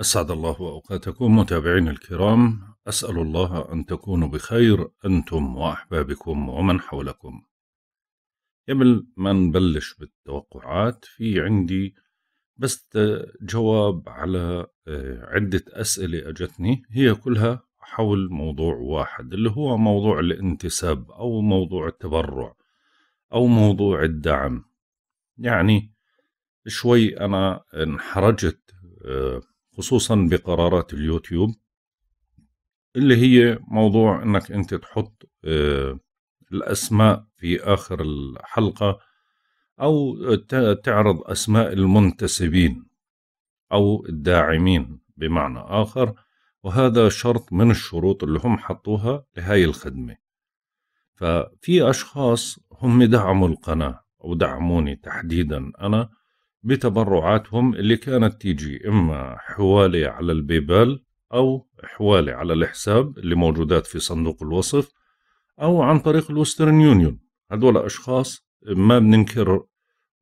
أسعد الله أوقاتكم متابعين الكرام أسأل الله أن تكونوا بخير أنتم وأحبابكم ومن حولكم قبل ما نبلش بالتوقعات في عندي بس جواب على آه، عدة أسئلة أجتني هي كلها حول موضوع واحد اللي هو موضوع الانتساب أو موضوع التبرع أو موضوع الدعم يعني شوي أنا انحرجت آه، خصوصا بقرارات اليوتيوب اللي هي موضوع انك انت تحط آه، الاسماء في اخر الحلقه او تعرض اسماء المنتسبين او الداعمين بمعنى اخر وهذا شرط من الشروط اللي هم حطوها لهاي الخدمه ففي اشخاص هم دعموا القناه او دعموني تحديدا انا بتبرعاتهم اللي كانت تيجي إما حوالي على البيبال أو حوالي على الحساب اللي موجودات في صندوق الوصف أو عن طريق الوسترن يونيون هذول أشخاص ما بننكر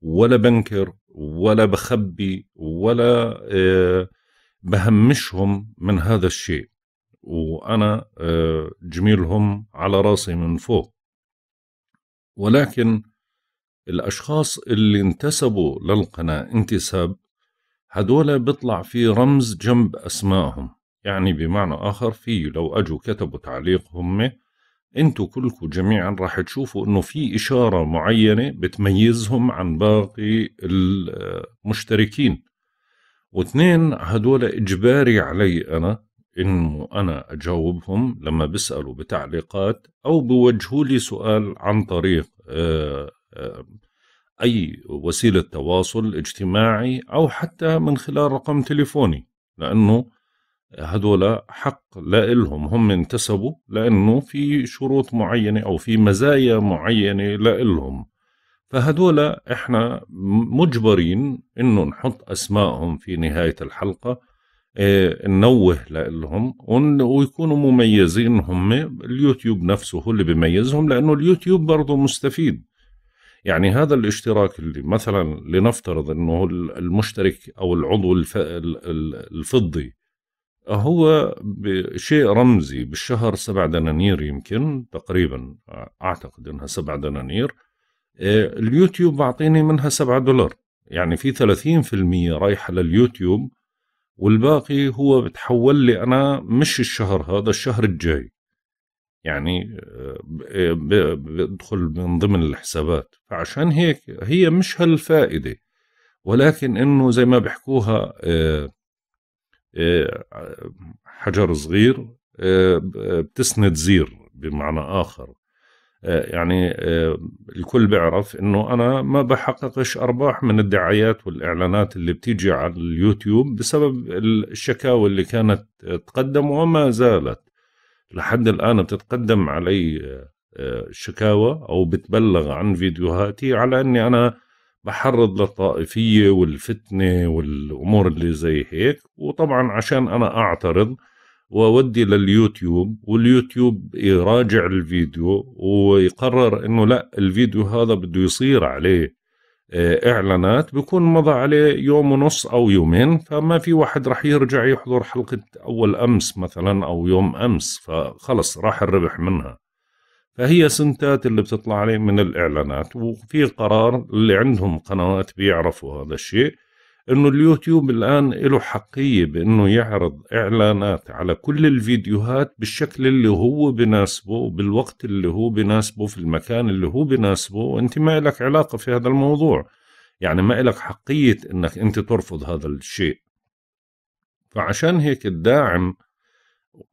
ولا بنكر ولا بخبي ولا آه، بهمشهم من هذا الشيء وأنا آه، جميلهم على راسي من فوق ولكن الأشخاص اللي انتسبوا للقناة انتساب هدول بيطلع في رمز جنب أسمائهم يعني بمعنى آخر في لو أجوا كتبوا تعليق هم انتوا كلكم جميعا راح تشوفوا انه في اشاره معينه بتميزهم عن باقي المشتركين واثنين هدول اجباري علي انا انه انا اجاوبهم لما بيسالوا بتعليقات او بوجهوا لي سؤال عن طريق آه، أي وسيلة تواصل اجتماعي أو حتى من خلال رقم تليفوني لأنه هذول حق لا إلهم هم انتسبوا لأنه في شروط معينة أو في مزايا معينة لا إلهم فهذول إحنا مجبرين إنه نحط أسمائهم في نهاية الحلقة إيه، ننوه لإلهم لهم ويكونوا مميزين هم اليوتيوب نفسه هو اللي بيميزهم لأنه اليوتيوب برضه مستفيد يعني هذا الاشتراك اللي مثلا لنفترض انه المشترك او العضو الفضي هو شيء رمزي بالشهر سبع دنانير يمكن تقريبا اعتقد انها سبع دنانير آه، اليوتيوب بعطيني منها سبعة دولار يعني في 30% رايحة لليوتيوب والباقي هو بتحول لي أنا مش الشهر هذا الشهر الجاي يعني آه، آه، بيدخل من ضمن الحسابات فعشان هيك هي مش هالفائدة ولكن انه زي ما بيحكوها آه، حجر صغير بتسند زير بمعنى آخر يعني الكل بيعرف انه انا ما بحققش ارباح من الدعايات والاعلانات اللي بتيجي على اليوتيوب بسبب الشكاوى اللي كانت تقدم وما زالت لحد الآن بتتقدم علي آه، آه، شكاوى أو بتبلغ عن فيديوهاتي على أني أنا بحرض للطائفية والفتنة والأمور اللي زي هيك وطبعا عشان أنا أعترض وأودي لليوتيوب واليوتيوب يراجع الفيديو ويقرر أنه لا الفيديو هذا بده يصير عليه آه، اعلانات بيكون مضى عليه يوم ونص او يومين فما في واحد رح يرجع يحضر حلقه اول امس مثلا او يوم امس فخلص راح الربح منها فهي سنتات اللي بتطلع عليه من الاعلانات وفي قرار اللي عندهم قنوات بيعرفوا هذا الشيء انه اليوتيوب الان له حقيه بانه يعرض اعلانات على كل الفيديوهات بالشكل اللي هو بناسبه بالوقت اللي هو بناسبه في المكان اللي هو بناسبه وانت ما لك علاقه في هذا الموضوع يعني ما لك حقيه انك انت ترفض هذا الشيء فعشان هيك الداعم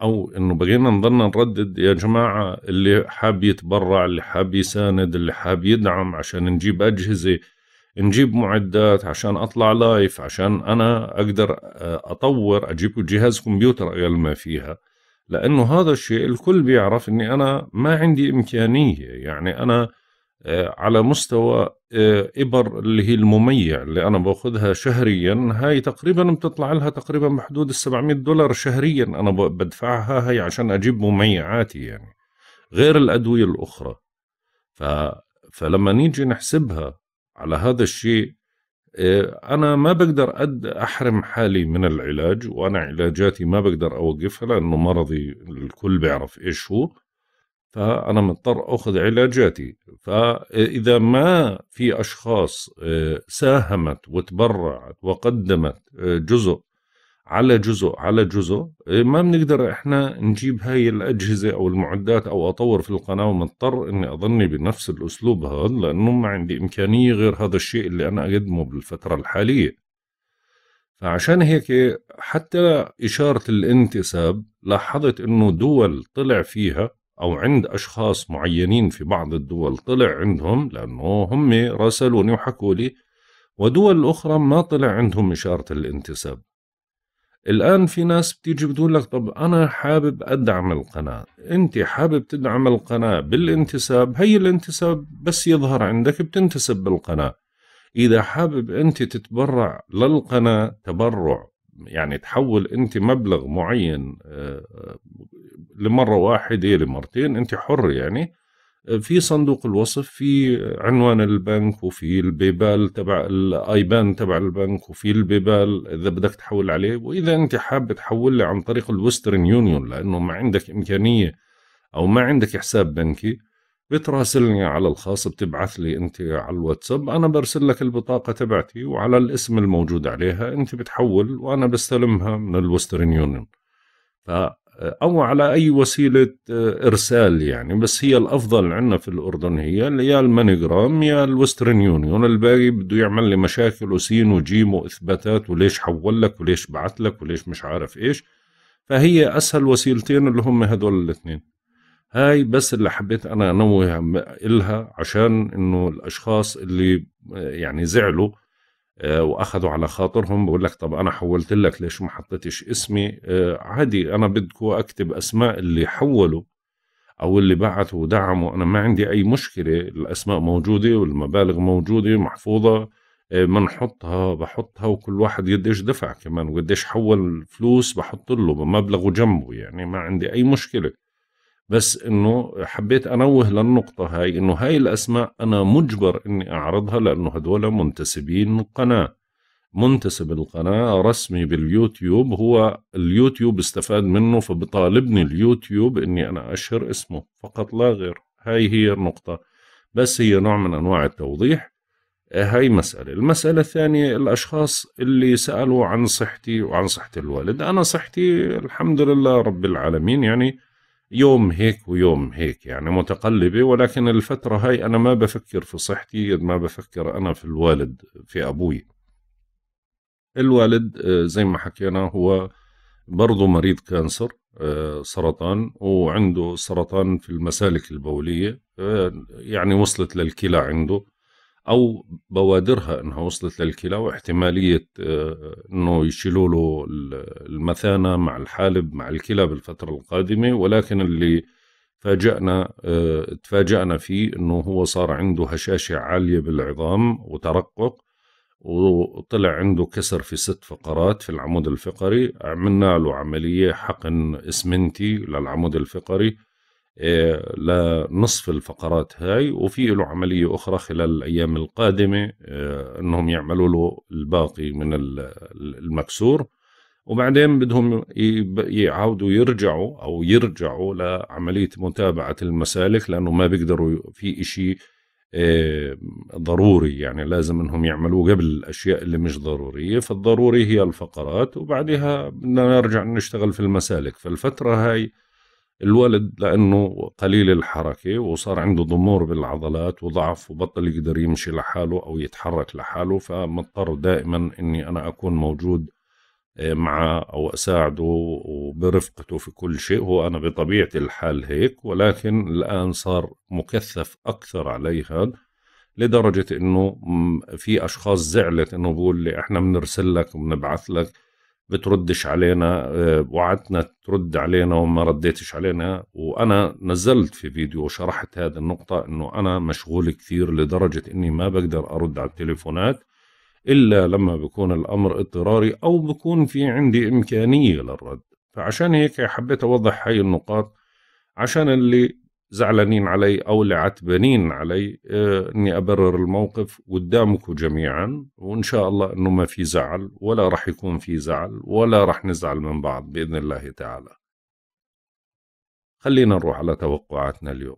او انه بقينا نضلنا نردد يا جماعه اللي حاب يتبرع اللي حاب يساند اللي حاب يدعم عشان نجيب اجهزه نجيب معدات عشان اطلع لايف عشان انا اقدر آه، اطور اجيب جهاز كمبيوتر اقل ما فيها لانه هذا الشيء الكل بيعرف اني انا ما عندي امكانيه يعني انا آه، على مستوى آه، ابر اللي هي المميع اللي انا باخذها شهريا هاي تقريبا بتطلع لها تقريبا بحدود ال 700 دولار شهريا انا بدفعها هاي عشان اجيب مميعاتي يعني غير الادويه الاخرى ف فلما نيجي نحسبها على هذا الشيء إيه، أنا ما بقدر أد أحرم حالي من العلاج وأنا علاجاتي ما بقدر أوقفها لأنه مرضي الكل بيعرف إيش هو فأنا مضطر أخذ علاجاتي فإذا ما في أشخاص إيه، ساهمت وتبرعت وقدمت إيه، جزء على جزء على جزء إيه، ما بنقدر احنا نجيب هاي الاجهزه او المعدات او اطور في القناه ومضطر اني اظني بنفس الاسلوب هذا لانه ما عندي امكانيه غير هذا الشيء اللي انا اقدمه بالفتره الحاليه فعشان هيك حتى اشاره الانتساب لاحظت انه دول طلع فيها او عند اشخاص معينين في بعض الدول طلع عندهم لانه هم راسلوني وحكوا لي ودول اخرى ما طلع عندهم اشاره الانتساب الآن في ناس بتيجي بتقول لك طب أنا حابب أدعم القناة أنت حابب تدعم القناة بالانتساب هي الانتساب بس يظهر عندك بتنتسب بالقناة إذا حابب أنت تتبرع للقناة تبرع يعني تحول أنت مبلغ معين آه، آه، لمرة واحدة لمرتين أنت حر يعني في صندوق الوصف في عنوان البنك وفي البيبال تبع الايبان تبع البنك وفي البيبال اذا بدك تحول عليه واذا انت حاب تحول لي عن طريق الويسترن يونيون لانه ما عندك امكانيه او ما عندك حساب بنكي بتراسلني على الخاص بتبعث لي انت على الواتساب انا برسل لك البطاقه تبعتي وعلى الاسم الموجود عليها انت بتحول وانا بستلمها من الويسترن يونيون أو على أي وسيلة آه، إرسال يعني بس هي الأفضل عندنا في الأردن هي يا المانيجرام يا الويسترن يونيون الباقي بده يعمل لي مشاكل وسين وجيم وإثباتات وليش حول لك وليش بعث لك وليش مش عارف إيش فهي أسهل وسيلتين اللي هم هذول الاثنين هاي بس اللي حبيت أنا أنوه لها عشان إنه الأشخاص اللي آه، يعني زعلوا آه، واخذوا على خاطرهم بقول لك طب انا حولت لك ليش ما حطيتش اسمي آه، عادي انا بدكو اكتب اسماء اللي حولوا او اللي بعثوا ودعموا انا ما عندي اي مشكله الاسماء موجوده والمبالغ موجوده محفوظه بنحطها آه، بحطها وكل واحد قديش دفع كمان وقديش حول فلوس بحط له مبلغه جنبه يعني ما عندي اي مشكله بس انه حبيت انوه للنقطة هاي انه هاي الاسماء انا مجبر اني اعرضها لانه هدول منتسبين القناة منتسب القناة رسمي باليوتيوب هو اليوتيوب استفاد منه فبطالبني اليوتيوب اني انا اشهر اسمه فقط لا غير هاي هي النقطة بس هي نوع من انواع التوضيح هاي مسألة المسألة الثانية الأشخاص اللي سألوا عن صحتي وعن صحة الوالد أنا صحتي الحمد لله رب العالمين يعني يوم هيك ويوم هيك يعني متقلبة ولكن الفترة هاي أنا ما بفكر في صحتي ما بفكر أنا في الوالد في أبوي الوالد آه، زي ما حكينا هو برضه مريض كانسر آه، سرطان وعنده سرطان في المسالك البولية آه، يعني وصلت للكلى عنده او بوادرها انها وصلت للكلى واحتماليه آه، انه يشيلوا له المثانه مع الحالب مع الكلى بالفتره القادمه ولكن اللي فاجأنا آه، تفاجأنا فيه انه هو صار عنده هشاشة عالية بالعظام وترقق وطلع عنده كسر في ست فقرات في العمود الفقري عملنا له عملية حقن اسمنتي للعمود الفقري إيه، لنصف الفقرات هاي وفي له عملية أخرى خلال الأيام القادمة إيه، أنهم يعملوا له الباقي من المكسور وبعدين بدهم يعاودوا يرجعوا أو يرجعوا لعملية متابعة المسالك لأنه ما بيقدروا في إشي إيه، ضروري يعني لازم انهم يعملوه قبل الاشياء اللي مش ضروريه فالضروري هي الفقرات وبعدها بدنا نرجع نشتغل في المسالك فالفتره هاي الولد لأنه قليل الحركة وصار عنده ضمور بالعضلات وضعف وبطل يقدر يمشي لحاله أو يتحرك لحاله فمضطر دائما أني أنا أكون موجود آه، معه أو أساعده وبرفقته في كل شيء هو أنا بطبيعة الحال هيك ولكن الآن صار مكثف أكثر علي هذا لدرجة أنه في أشخاص زعلت أنه بقول لي إحنا بنرسل لك وبنبعث لك بتردش علينا آه، وعدتنا ترد علينا وما رديتش علينا وأنا نزلت في فيديو وشرحت هذه النقطة أنه أنا مشغول كثير لدرجة أني ما بقدر أرد على التليفونات إلا لما بكون الأمر اضطراري أو بكون في عندي إمكانية للرد فعشان هيك حبيت أوضح هاي النقاط عشان اللي زعلانين علي أو لعتبانين علي آه، أني أبرر الموقف قدامكم جميعا وإن شاء الله أنه ما في زعل ولا راح يكون في زعل ولا راح نزعل من بعض بإذن الله تعالى خلينا نروح على توقعاتنا اليوم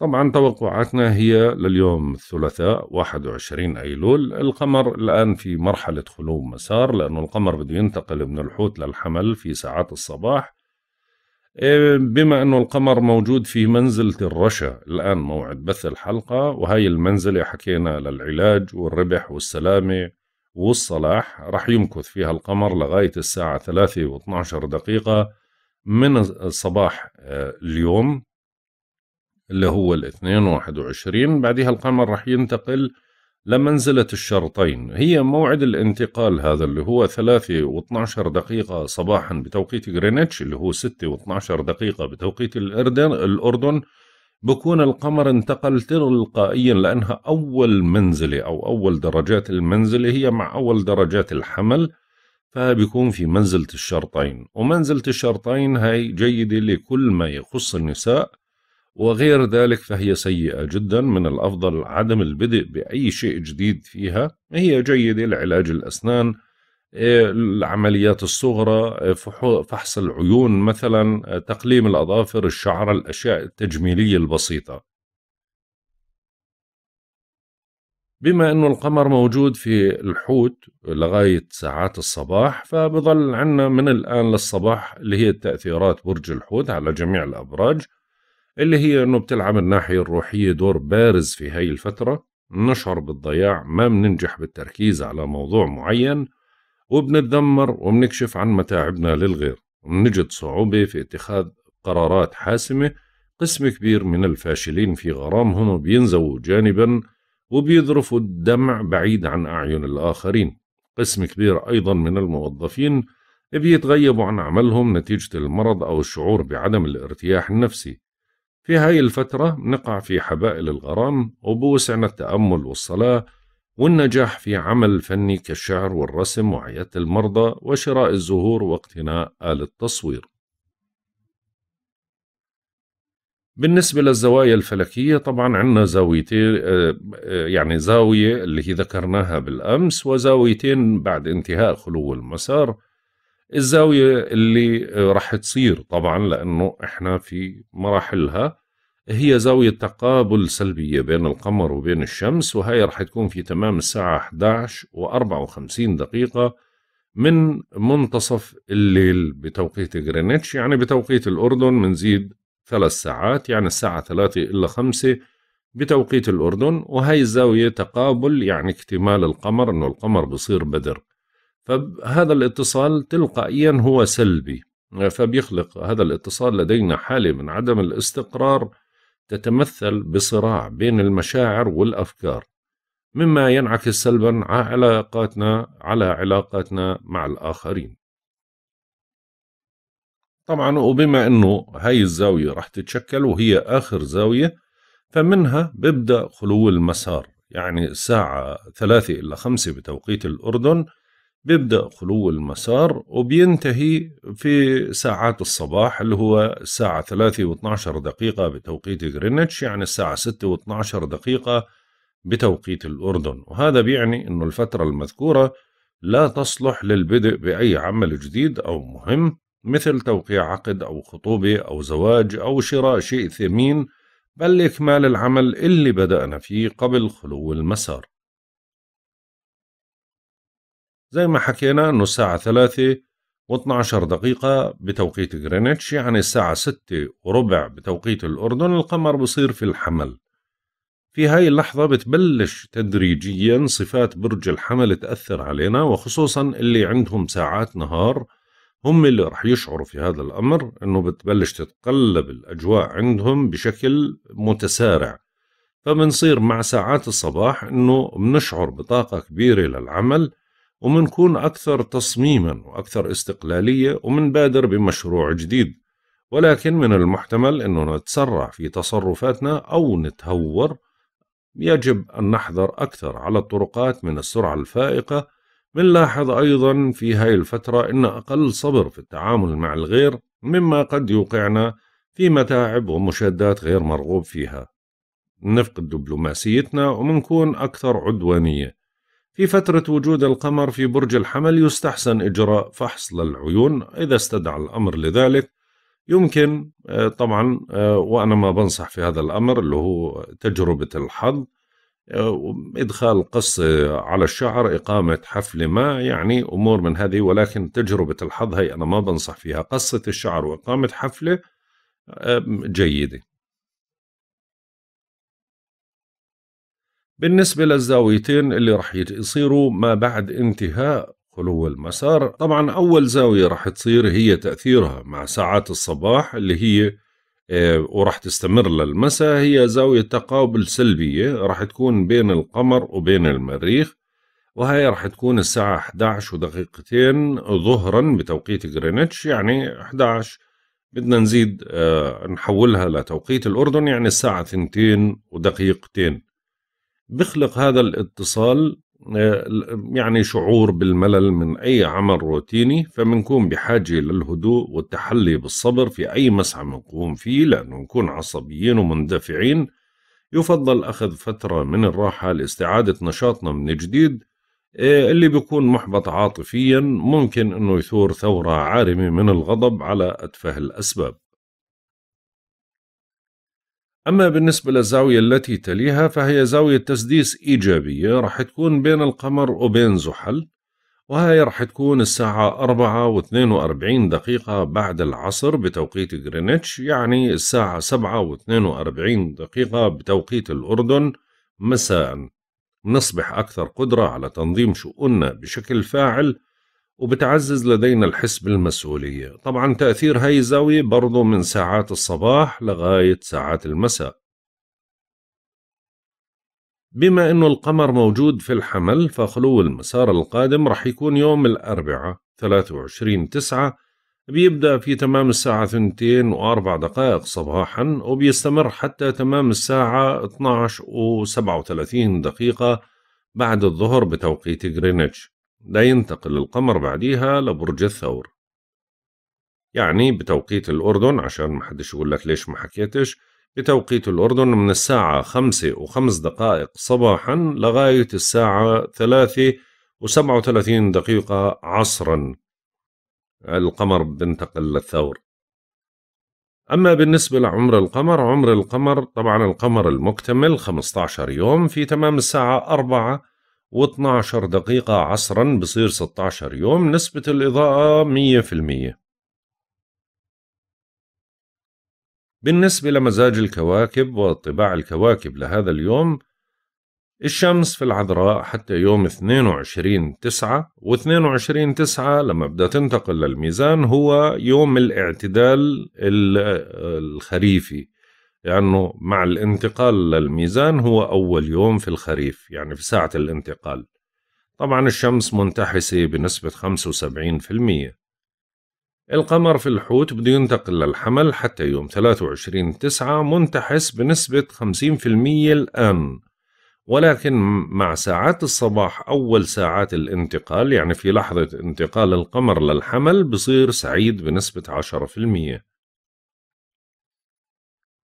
طبعا توقعاتنا هي لليوم الثلاثاء 21 أيلول القمر الآن في مرحلة خلو مسار لأنه القمر بده ينتقل من الحوت للحمل في ساعات الصباح إيه، بما أنه القمر موجود في منزلة الرشا الآن موعد بث الحلقة وهي المنزلة حكينا للعلاج والربح والسلامة والصلاح رح يمكث فيها القمر لغاية الساعة 3 و 12 دقيقة من صباح آه، اليوم اللي هو الاثنين وعشرين بعدها القمر رح ينتقل لمنزلة الشرطين هي موعد الانتقال هذا اللي هو 3 و12 دقيقة صباحا بتوقيت غرينتش اللي هو 6 و12 دقيقة بتوقيت الأردن, الأردن بكون القمر انتقل تلقائيا لأنها أول منزلة أو أول درجات المنزلة هي مع أول درجات الحمل فبيكون في منزلة الشرطين ومنزلة الشرطين هاي جيدة لكل ما يخص النساء وغير ذلك فهي سيئة جدا من الأفضل عدم البدء بأي شيء جديد فيها هي جيدة لعلاج الأسنان العمليات الصغرى فحص العيون مثلا تقليم الأظافر الشعر الأشياء التجميلية البسيطة بما أنه القمر موجود في الحوت لغاية ساعات الصباح فبظل عنا من الآن للصباح اللي هي تأثيرات برج الحوت على جميع الأبراج اللي هي أنه بتلعب الناحية الروحية دور بارز في هاي الفترة نشعر بالضياع ما بننجح بالتركيز على موضوع معين وبنتذمر وبنكشف عن متاعبنا للغير وبنجد صعوبة في اتخاذ قرارات حاسمة قسم كبير من الفاشلين في غرامهم بينزووا جانبا وبيذرفوا الدمع بعيد عن أعين الآخرين قسم كبير أيضا من الموظفين بيتغيبوا عن عملهم نتيجة المرض أو الشعور بعدم الارتياح النفسي في هاي الفترة نقع في حبائل الغرام وبوسعنا التأمل والصلاة والنجاح في عمل فني كالشعر والرسم وعيادة المرضى وشراء الزهور واقتناء آلة التصوير بالنسبة للزوايا الفلكية طبعا عندنا زاويتين آه، آه، يعني زاوية اللي هي ذكرناها بالأمس وزاويتين بعد انتهاء خلو المسار الزاويه اللي آه، راح تصير طبعا لانه احنا في مراحلها هي زاويه تقابل سلبيه بين القمر وبين الشمس وهي راح تكون في تمام الساعه 11 و54 دقيقه من منتصف الليل بتوقيت غرينتش يعني بتوقيت الاردن منزيد ثلاث ساعات يعني الساعه 3 الا 5 بتوقيت الأردن وهي الزاوية تقابل يعني اكتمال القمر أنه القمر بصير بدر فهذا الاتصال تلقائيا هو سلبي فبيخلق هذا الاتصال لدينا حالة من عدم الاستقرار تتمثل بصراع بين المشاعر والأفكار مما ينعكس سلبا على علاقاتنا على علاقاتنا مع الآخرين طبعا وبما أنه هاي الزاوية رح تتشكل وهي آخر زاوية فمنها ببدأ خلو المسار يعني الساعة ثلاثة إلى خمسة بتوقيت الأردن بيبدأ خلو المسار وبينتهي في ساعات الصباح اللي هو الساعة 3 و12 دقيقة بتوقيت غرينتش يعني الساعة 6 و12 دقيقة بتوقيت الأردن وهذا بيعني أنه الفترة المذكورة لا تصلح للبدء بأي عمل جديد أو مهم مثل توقيع عقد أو خطوبة أو زواج أو شراء شيء ثمين بل إكمال العمل اللي بدأنا فيه قبل خلو المسار زي ما حكينا أنه الساعة ثلاثة و12 دقيقة بتوقيت غرينتش يعني الساعة ستة وربع بتوقيت الأردن القمر بصير في الحمل في هاي اللحظة بتبلش تدريجيا صفات برج الحمل تأثر علينا وخصوصا اللي عندهم ساعات نهار هم اللي رح يشعروا في هذا الأمر أنه بتبلش تتقلب الأجواء عندهم بشكل متسارع فبنصير مع ساعات الصباح أنه بنشعر بطاقة كبيرة للعمل ومنكون أكثر تصميما وأكثر استقلالية ومنبادر بمشروع جديد ولكن من المحتمل أنه نتسرع في تصرفاتنا أو نتهور يجب أن نحذر أكثر على الطرقات من السرعة الفائقة منلاحظ أيضا في هاي الفترة أن أقل صبر في التعامل مع الغير مما قد يوقعنا في متاعب ومشادات غير مرغوب فيها نفقد دبلوماسيتنا ومنكون أكثر عدوانية في فترة وجود القمر في برج الحمل يستحسن إجراء فحص للعيون إذا استدعى الأمر لذلك يمكن آه، طبعا آه، وأنا ما بنصح في هذا الأمر اللي هو تجربة الحظ آه، إدخال قص على الشعر إقامة حفل ما يعني أمور من هذه ولكن تجربة الحظ هي أنا ما بنصح فيها قصة الشعر وإقامة حفلة جيدة بالنسبة للزاويتين اللي رح يصيروا ما بعد انتهاء خلو المسار طبعا أول زاوية رح تصير هي تأثيرها مع ساعات الصباح اللي هي آه، ورح تستمر للمساء هي زاوية تقابل سلبية رح تكون بين القمر وبين المريخ وهي رح تكون الساعة 11 ودقيقتين ظهرا بتوقيت غرينتش يعني 11 بدنا نزيد آه، نحولها لتوقيت الأردن يعني الساعة 2 ودقيقتين بخلق هذا الاتصال آه، يعني شعور بالملل من أي عمل روتيني فمنكون بحاجة للهدوء والتحلي بالصبر في أي مسعى بنكون فيه لأنه نكون عصبيين ومندفعين يفضل أخذ فترة من الراحة لاستعادة نشاطنا من جديد آه، اللي بيكون محبط عاطفيا ممكن أنه يثور ثورة عارمة من الغضب على أتفه الأسباب أما بالنسبة للزاوية التي تليها فهي زاوية تسديس إيجابية راح تكون بين القمر وبين زحل وهي راح تكون الساعة 4 و 42 دقيقة بعد العصر بتوقيت غرينتش يعني الساعة 7 و 42 دقيقة بتوقيت الأردن مساء نصبح أكثر قدرة على تنظيم شؤوننا بشكل فاعل وبتعزز لدينا الحس بالمسؤولية طبعا تأثير هاي الزاوية برضو من ساعات الصباح لغاية ساعات المساء بما أنه القمر موجود في الحمل فخلو المسار القادم رح يكون يوم الأربعاء 23 تسعة بيبدأ في تمام الساعة 2 و4 دقائق صباحا وبيستمر حتى تمام الساعة 12 و37 دقيقة بعد الظهر بتوقيت غرينتش لا ينتقل القمر بعديها لبرج الثور يعني بتوقيت الأردن عشان ما حدش يقول لك ليش ما حكيتش بتوقيت الأردن من الساعة خمسة وخمس دقائق صباحا لغاية الساعة ثلاثة وسبعة وثلاثين دقيقة عصرا القمر بنتقل للثور أما بالنسبة لعمر القمر عمر القمر طبعا القمر المكتمل 15 يوم في تمام الساعة 4 و12 دقيقة عصرا بصير 16 يوم نسبة الإضاءة 100% بالنسبة لمزاج الكواكب وطباع الكواكب لهذا اليوم الشمس في العذراء حتى يوم 22 تسعة و 22 تسعة لما بدها تنتقل للميزان هو يوم الاعتدال الخريفي لأنه مع الانتقال للميزان هو أول يوم في الخريف يعني في ساعة الانتقال طبعا الشمس منتحسة بنسبة 75% القمر في الحوت بده ينتقل للحمل حتى يوم 23 تسعة منتحس بنسبة 50% الآن ولكن مع ساعات الصباح أول ساعات الانتقال يعني في لحظة انتقال القمر للحمل بصير سعيد بنسبة 10%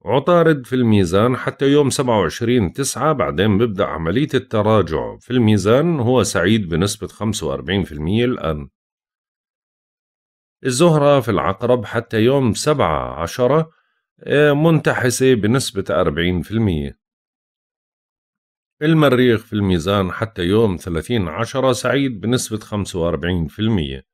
عطارد في الميزان حتى يوم 27 تسعة بعدين ببدأ عملية التراجع في الميزان هو سعيد بنسبة 45% الآن الزهرة في العقرب حتى يوم 7 عشرة آه، منتحسة بنسبة 40% المريخ في الميزان حتى يوم 30 عشرة سعيد بنسبة 45%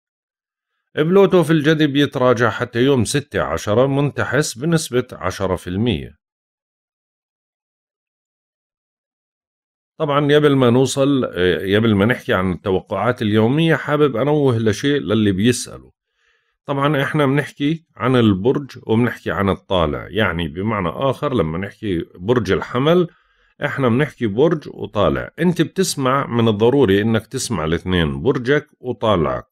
بلوتو في الجذب يتراجع حتى يوم ستة عشرة منتحس بنسبة 10% طبعا قبل ما نوصل آه، قبل ما نحكي عن التوقعات اليومية حابب أنوه لشيء للي بيسألوا طبعا احنا بنحكي عن البرج وبنحكي عن الطالع يعني بمعنى آخر لما نحكي برج الحمل احنا بنحكي برج وطالع انت بتسمع من الضروري انك تسمع الاثنين برجك وطالعك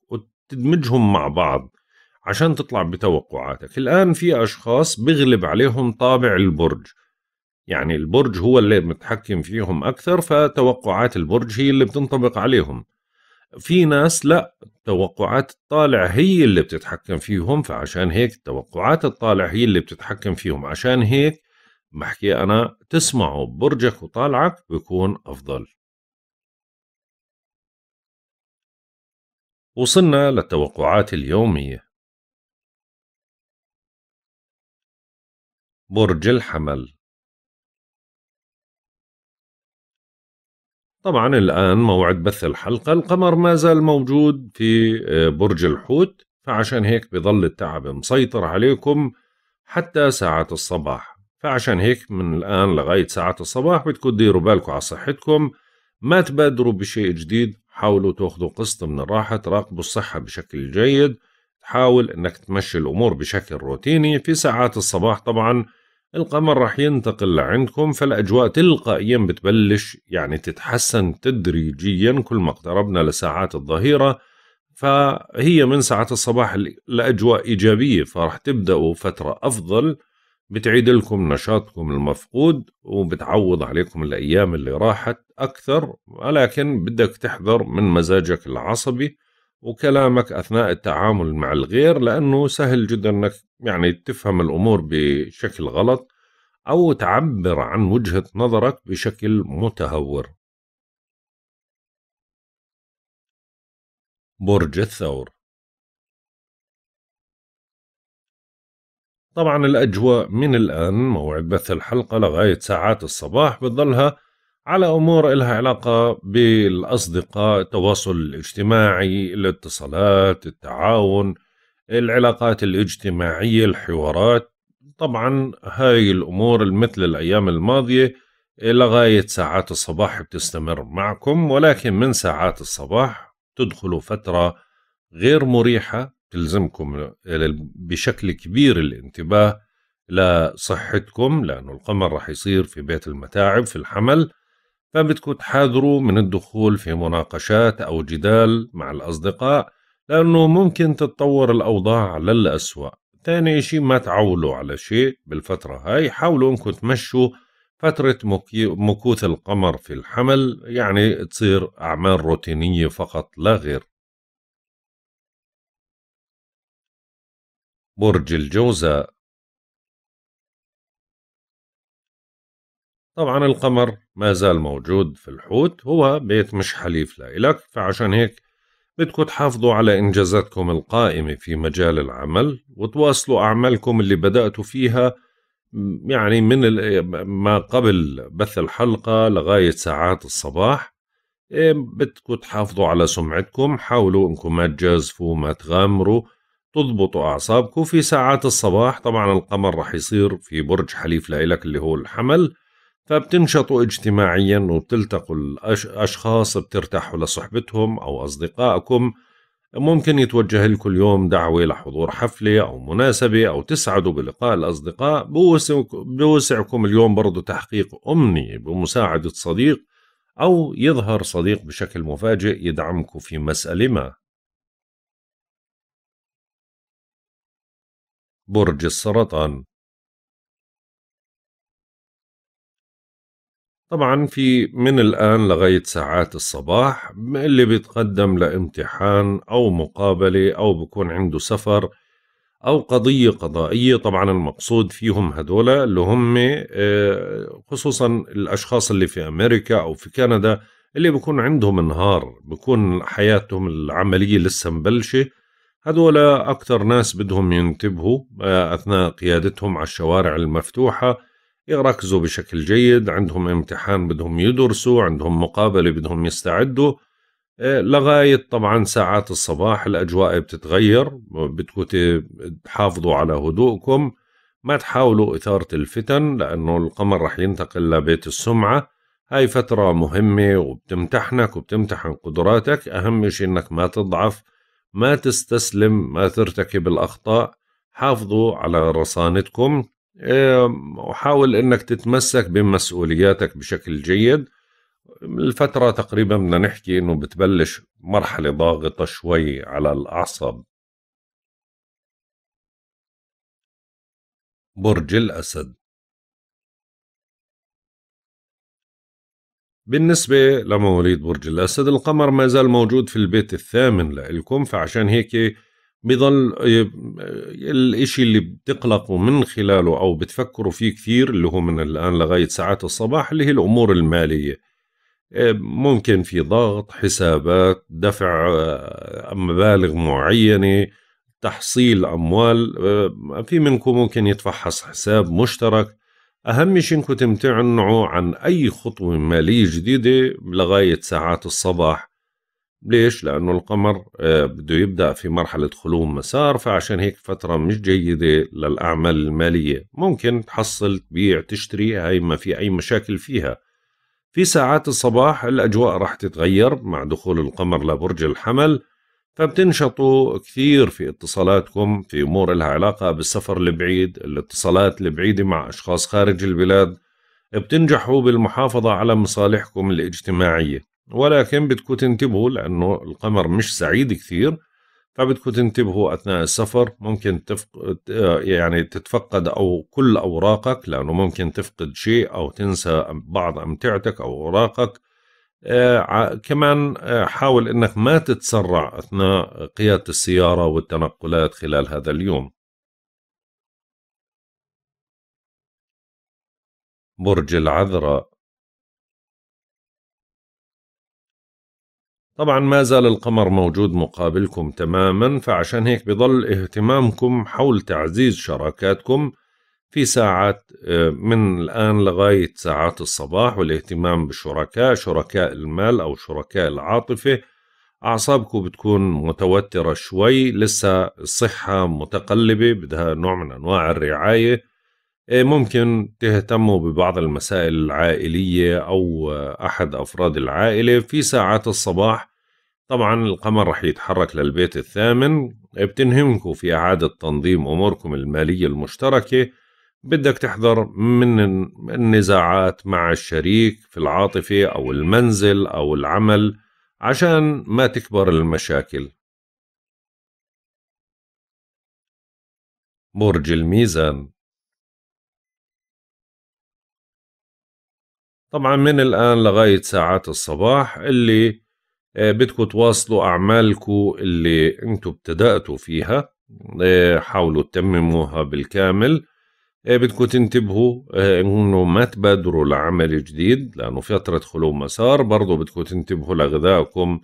تدمجهم مع بعض عشان تطلع بتوقعاتك الآن في أشخاص بغلب عليهم طابع البرج يعني البرج هو اللي متحكم فيهم أكثر فتوقعات البرج هي اللي بتنطبق عليهم في ناس لا توقعات الطالع هي اللي بتتحكم فيهم فعشان هيك توقعات الطالع هي اللي بتتحكم فيهم عشان هيك بحكي أنا تسمعوا برجك وطالعك بيكون أفضل وصلنا للتوقعات اليومية برج الحمل طبعا الآن موعد بث الحلقة القمر ما زال موجود في آه، برج الحوت فعشان هيك بظل التعب مسيطر عليكم حتى ساعة الصباح فعشان هيك من الآن لغاية ساعة الصباح بدكم تديروا بالكم على صحتكم ما تبادروا بشيء جديد حاولوا تاخذوا قسط من الراحة تراقبوا الصحة بشكل جيد حاول انك تمشي الامور بشكل روتيني في ساعات الصباح طبعا القمر راح ينتقل لعندكم فالاجواء تلقائيا بتبلش يعني تتحسن تدريجيا كل ما اقتربنا لساعات الظهيره فهي من ساعات الصباح الاجواء ايجابيه فراح تبداوا فتره افضل بتعيد لكم نشاطكم المفقود وبتعوض عليكم الأيام اللي راحت أكثر ولكن بدك تحذر من مزاجك العصبي وكلامك أثناء التعامل مع الغير لأنه سهل جدا أنك يعني تفهم الأمور بشكل غلط أو تعبر عن وجهة نظرك بشكل متهور برج الثور طبعا الأجواء من الآن موعد بث الحلقة لغاية ساعات الصباح بتظلها على أمور إلها علاقة بالأصدقاء التواصل الاجتماعي الاتصالات التعاون العلاقات الاجتماعية الحوارات طبعا هاي الأمور مثل الأيام الماضية لغاية ساعات الصباح بتستمر معكم ولكن من ساعات الصباح تدخلوا فترة غير مريحة تلزمكم بشكل كبير الانتباه لصحتكم لأنه القمر رح يصير في بيت المتاعب في الحمل فبتكون تحاذروا من الدخول في مناقشات أو جدال مع الأصدقاء لأنه ممكن تتطور الأوضاع للأسوأ ثاني شيء ما تعولوا على شيء بالفترة هاي حاولوا أنكم تمشوا فترة مكوث القمر في الحمل يعني تصير أعمال روتينية فقط لا غير برج الجوزاء طبعا القمر ما زال موجود في الحوت هو بيت مش حليف لإلك فعشان هيك بدكم تحافظوا على إنجازاتكم القائمة في مجال العمل وتواصلوا أعمالكم اللي بدأتوا فيها يعني من ما قبل بث الحلقة لغاية ساعات الصباح إيه، بدكم تحافظوا على سمعتكم حاولوا انكم ما تجازفوا ما تغامروا تضبط أعصابك في ساعات الصباح طبعا القمر رح يصير في برج حليف لإلك اللي هو الحمل فبتنشطوا اجتماعيا وبتلتقوا الأشخاص بترتاحوا لصحبتهم أو أصدقائكم ممكن يتوجه لكم اليوم دعوة لحضور حفلة أو مناسبة أو تسعدوا بلقاء الأصدقاء بوسعكم اليوم برضو تحقيق أمنية بمساعدة صديق أو يظهر صديق بشكل مفاجئ يدعمكم في مسألة ما برج السرطان طبعا في من الآن لغاية ساعات الصباح اللي بيتقدم لامتحان أو مقابلة أو بكون عنده سفر أو قضية قضائية طبعا المقصود فيهم هدول اللي هم آه، خصوصا الأشخاص اللي في أمريكا أو في كندا اللي بكون عندهم نهار بكون حياتهم العملية لسه مبلشة هذول أكثر ناس بدهم ينتبهوا آه، أثناء قيادتهم على الشوارع المفتوحة يركزوا بشكل جيد عندهم امتحان بدهم يدرسوا عندهم مقابلة بدهم يستعدوا آه، لغاية طبعا ساعات الصباح الأجواء بتتغير بتكوتي تحافظوا على هدوءكم ما تحاولوا إثارة الفتن لأنه القمر رح ينتقل لبيت السمعة هاي فترة مهمة وبتمتحنك وبتمتحن قدراتك أهم شيء إنك ما تضعف ما تستسلم ما ترتكب الأخطاء حافظوا على رصانتكم وحاول أنك تتمسك بمسؤولياتك بشكل جيد الفترة تقريبا بدنا نحكي أنه بتبلش مرحلة ضاغطة شوي على الأعصاب برج الأسد بالنسبة لمواليد برج الأسد القمر ما زال موجود في البيت الثامن لإلكم فعشان هيك بضل الإشي اللي بتقلقوا من خلاله أو بتفكروا فيه كثير اللي هو من الآن لغاية ساعات الصباح اللي هي الأمور المالية آه، ممكن في ضغط حسابات دفع آه، مبالغ معينة تحصيل أموال آه، في منكم ممكن يتفحص حساب مشترك أهم شي إنكم تمتنعوا عن أي خطوة مالية جديدة لغاية ساعات الصباح ليش؟ لأنه القمر آه، بده يبدأ في مرحلة خلو مسار فعشان هيك فترة مش جيدة للأعمال المالية ممكن تحصل تبيع تشتري هاي ما في أي مشاكل فيها في ساعات الصباح الأجواء راح تتغير مع دخول القمر لبرج الحمل فبتنشطوا كثير في اتصالاتكم في امور لها علاقه بالسفر البعيد، الاتصالات البعيده مع اشخاص خارج البلاد، بتنجحوا بالمحافظه على مصالحكم الاجتماعيه، ولكن بدكم تنتبهوا لانه القمر مش سعيد كثير فبدكم تنتبهوا اثناء السفر ممكن تفق... يعني تتفقد او كل اوراقك لانه ممكن تفقد شيء او تنسى بعض امتعتك او اوراقك آه، كمان آه، حاول انك ما تتسرع اثناء قياده السياره والتنقلات خلال هذا اليوم برج العذراء طبعا ما زال القمر موجود مقابلكم تماما فعشان هيك بضل اهتمامكم حول تعزيز شراكاتكم في ساعات آه، من الآن لغاية ساعات الصباح والاهتمام بشركاء شركاء المال أو شركاء العاطفة أعصابكم بتكون متوترة شوي لسه الصحة متقلبة بدها نوع من أنواع الرعاية آه، ممكن تهتموا ببعض المسائل العائلية أو آه، أحد أفراد العائلة في ساعات الصباح طبعا القمر رح يتحرك للبيت الثامن بتنهمكم في إعادة تنظيم أموركم المالية المشتركة بدك تحذر من النزاعات مع الشريك في العاطفة أو المنزل أو العمل عشان ما تكبر المشاكل برج الميزان طبعا من الآن لغاية ساعات الصباح اللي آه، بدكم تواصلوا أعمالكم اللي انتم ابتدأتوا فيها آه، حاولوا تتمموها بالكامل إيه، بدكم تنتبهوا إيه، انه ما تبادروا لعمل جديد لانه فتره خلو مسار برضه بدكم تنتبهوا لغذائكم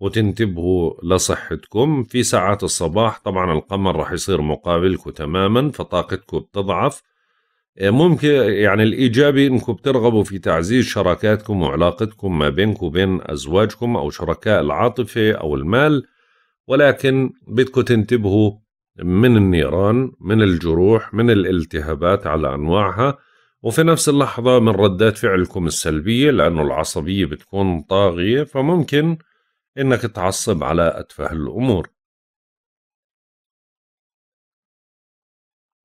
وتنتبهوا لصحتكم في ساعات الصباح طبعا القمر رح يصير مقابلكم تماما فطاقتكم بتضعف إيه، ممكن يعني الإيجابي أنكم بترغبوا في تعزيز شراكاتكم وعلاقتكم ما بينكم وبين أزواجكم أو شركاء العاطفة أو المال ولكن بدكم تنتبهوا من النيران من الجروح من الالتهابات على أنواعها وفي نفس اللحظة من ردات فعلكم السلبية لأنه العصبية بتكون طاغية فممكن إنك تعصب على أتفه الأمور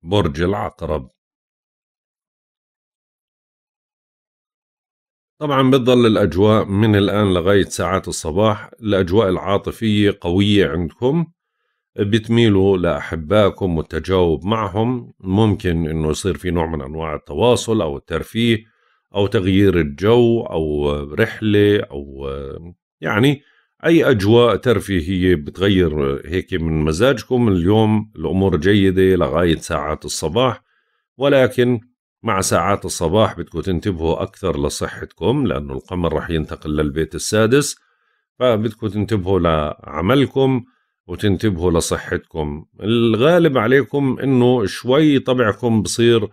برج العقرب طبعا بتضل الأجواء من الآن لغاية ساعات الصباح الأجواء العاطفية قوية عندكم بتميلوا لأحبائكم والتجاوب معهم ممكن أنه يصير في نوع من أنواع التواصل أو الترفيه أو تغيير الجو أو رحلة أو يعني أي أجواء ترفيهية بتغير هيك من مزاجكم اليوم الأمور جيدة لغاية ساعات الصباح ولكن مع ساعات الصباح بدكم تنتبهوا أكثر لصحتكم لأنه القمر رح ينتقل للبيت السادس فبدكم تنتبهوا لعملكم وتنتبهوا لصحتكم الغالب عليكم انه شوي طبعكم بصير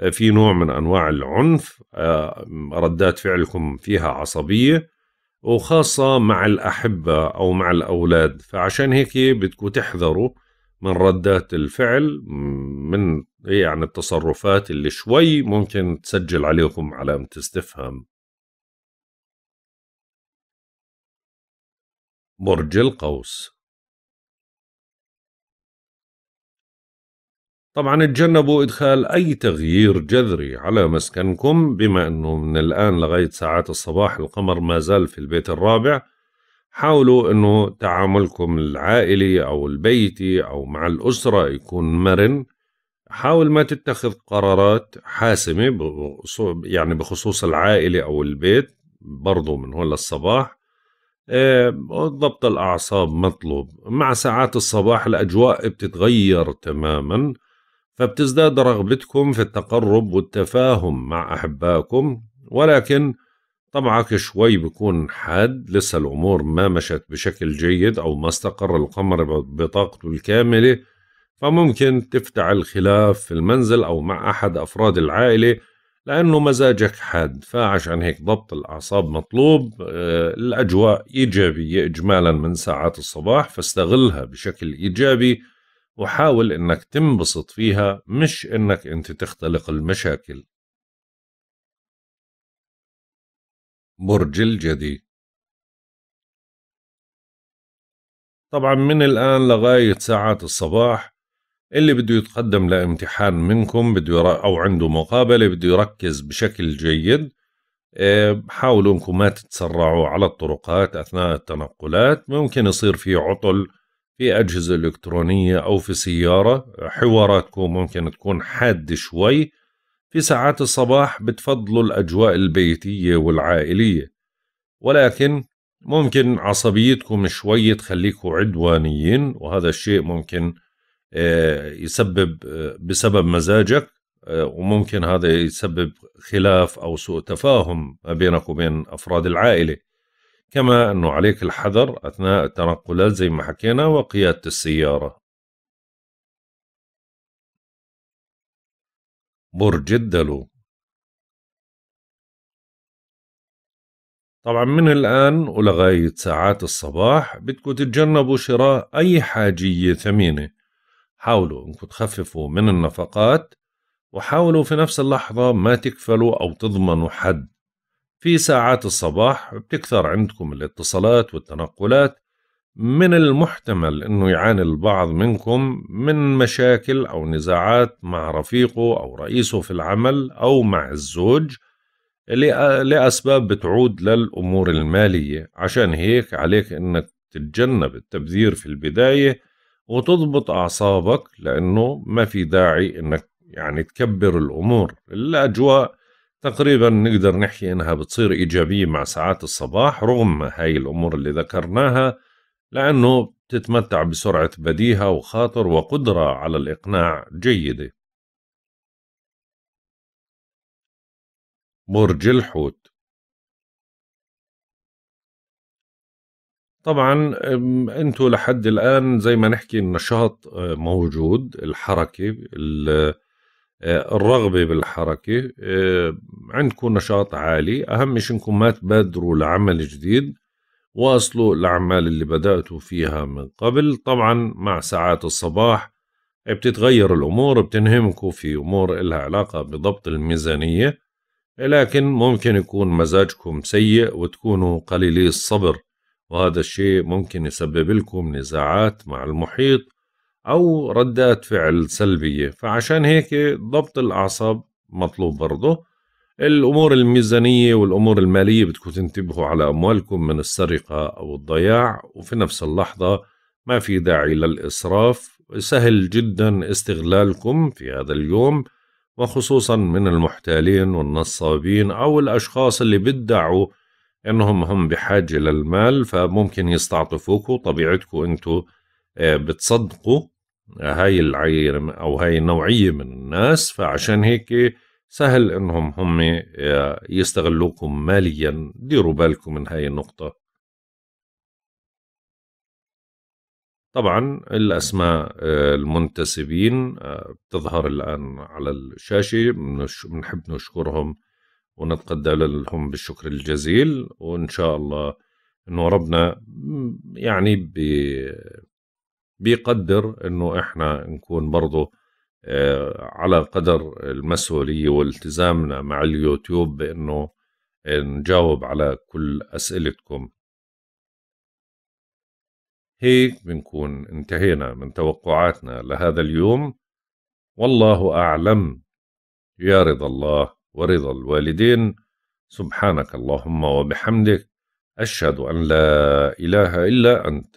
آه، في نوع من انواع العنف آه، ردات فعلكم فيها عصبيه وخاصه مع الاحبه او مع الاولاد فعشان هيك بدكم تحذروا من ردات الفعل من يعني التصرفات اللي شوي ممكن تسجل عليكم علامه استفهام برج القوس طبعا اتجنبوا إدخال أي تغيير جذري على مسكنكم بما أنه من الآن لغاية ساعات الصباح القمر ما زال في البيت الرابع حاولوا أنه تعاملكم العائلي أو البيتي أو مع الأسرة يكون مرن حاول ما تتخذ قرارات حاسمة يعني بخصوص العائلة أو البيت برضو من هون للصباح آه، ضبط الأعصاب مطلوب مع ساعات الصباح الأجواء بتتغير تماماً فبتزداد رغبتكم في التقرب والتفاهم مع أحبائكم ولكن طبعك شوي بكون حاد لسه الأمور ما مشت بشكل جيد أو ما استقر القمر بطاقته الكاملة فممكن تفتعل خلاف في المنزل أو مع أحد أفراد العائلة لأنه مزاجك حاد فعشان هيك ضبط الأعصاب مطلوب آه، الأجواء إيجابية إجمالا من ساعات الصباح فاستغلها بشكل إيجابي وحاول انك تنبسط فيها مش انك انت تختلق المشاكل برج الجدي طبعا من الآن لغاية ساعات الصباح اللي بده يتقدم لامتحان منكم بده أو عنده مقابلة بده يركز بشكل جيد آه، حاولوا انكم ما تتسرعوا على الطرقات أثناء التنقلات ممكن يصير في عطل في أجهزة إلكترونية أو في سيارة حواراتكم ممكن تكون حادة شوي في ساعات الصباح بتفضلوا الأجواء البيتية والعائلية ولكن ممكن عصبيتكم شوي تخليكم عدوانيين وهذا الشيء ممكن آه، يسبب آه، بسبب مزاجك آه، وممكن هذا يسبب خلاف أو سوء تفاهم بينك وبين أفراد العائلة كما أنه عليك الحذر أثناء التنقلات زي ما حكينا وقيادة السيارة برج الدلو طبعا من الآن ولغاية ساعات الصباح بدكم تتجنبوا شراء أي حاجية ثمينة حاولوا أنكم تخففوا من النفقات وحاولوا في نفس اللحظة ما تكفلوا أو تضمنوا حد في ساعات الصباح بتكثر عندكم الاتصالات والتنقلات من المحتمل أنه يعاني البعض منكم من مشاكل أو نزاعات مع رفيقه أو رئيسه في العمل أو مع الزوج لأسباب بتعود للأمور المالية عشان هيك عليك أنك تتجنب التبذير في البداية وتضبط أعصابك لأنه ما في داعي أنك يعني تكبر الأمور الأجواء تقريبا نقدر نحكي انها بتصير ايجابيه مع ساعات الصباح رغم هاي الامور اللي ذكرناها لانه بتتمتع بسرعه بديهه وخاطر وقدره على الاقناع جيده برج الحوت طبعا انتو لحد الان زي ما نحكي النشاط موجود الحركه الرغبة بالحركة آه، عندكم نشاط عالي أهم شيء أنكم ما تبادروا لعمل جديد واصلوا الأعمال اللي بدأتوا فيها من قبل طبعا مع ساعات الصباح بتتغير الأمور بتنهمكم في أمور إلها علاقة بضبط الميزانية لكن ممكن يكون مزاجكم سيء وتكونوا قليلي الصبر وهذا الشيء ممكن يسبب لكم نزاعات مع المحيط أو ردات فعل سلبية فعشان هيك ضبط الأعصاب مطلوب برضه الأمور الميزانية والأمور المالية بدكم تنتبهوا على أموالكم من السرقة أو الضياع وفي نفس اللحظة ما في داعي للإسراف سهل جدا استغلالكم في هذا اليوم وخصوصا من المحتالين والنصابين أو الأشخاص اللي بدعوا أنهم هم بحاجة للمال فممكن يستعطفوكوا طبيعتكم أنتوا آه، بتصدقوا هاي العينة أو هاي النوعية من الناس فعشان هيك سهل إنهم هم يستغلوكم ماليا ديروا بالكم من هاي النقطة طبعا الأسماء آه، المنتسبين آه، بتظهر الآن على الشاشة بنحب نشكرهم ونتقدم لهم بالشكر الجزيل وإن شاء الله إنه ربنا يعني بيقدر انه احنا نكون برضه آه، على قدر المسؤولية والتزامنا مع اليوتيوب بأنه آه، نجاوب على كل أسئلتكم هيك بنكون انتهينا من توقعاتنا لهذا اليوم والله أعلم يا رضا الله ورضا الوالدين سبحانك اللهم وبحمدك أشهد أن لا إله إلا أنت